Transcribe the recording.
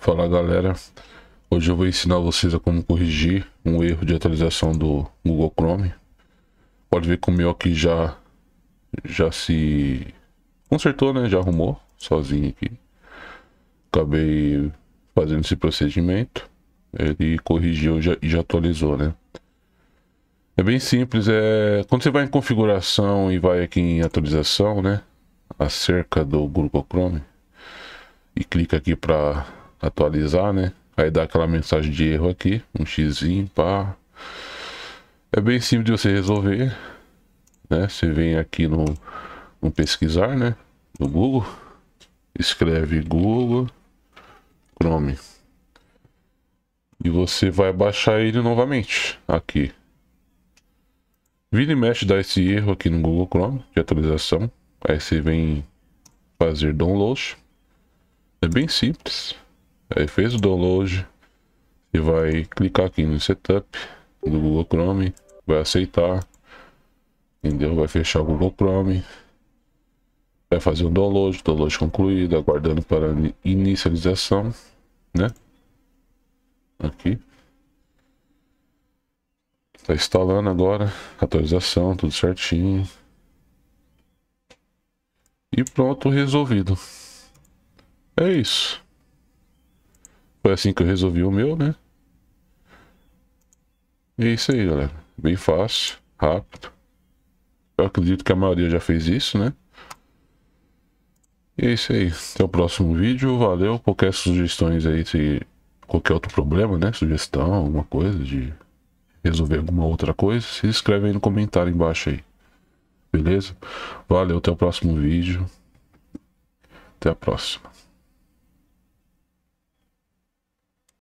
Fala galera, hoje eu vou ensinar vocês a como corrigir um erro de atualização do Google Chrome. Pode ver que o meu aqui já, já se consertou, né? Já arrumou sozinho aqui. Acabei fazendo esse procedimento, ele corrigiu e já, já atualizou, né? É bem simples, é quando você vai em configuração e vai aqui em atualização, né? Acerca do Google Chrome e clica aqui para atualizar, né? Aí dá aquela mensagem de erro aqui, um xizinho, pá. É bem simples de você resolver, né? Você vem aqui no, no pesquisar, né? No Google, escreve Google Chrome. E você vai baixar ele novamente, aqui. Vira e mexe dá esse erro aqui no Google Chrome, de atualização. Aí você vem fazer download. É bem simples. Aí fez o download, e vai clicar aqui no setup do Google Chrome, vai aceitar, entendeu? Vai fechar o Google Chrome, vai fazer o download, download concluído, aguardando para inicialização, né? Aqui. Tá instalando agora, atualização, tudo certinho. E pronto, resolvido. É isso. Foi assim que eu resolvi o meu, né? E é isso aí, galera. Bem fácil, rápido. Eu acredito que a maioria já fez isso, né? E é isso aí. Até o próximo vídeo. Valeu. Qualquer sugestões aí, se qualquer outro problema, né? Sugestão, alguma coisa de resolver alguma outra coisa, se inscreve aí no comentário embaixo aí. Beleza? Valeu, até o próximo vídeo. Até a próxima.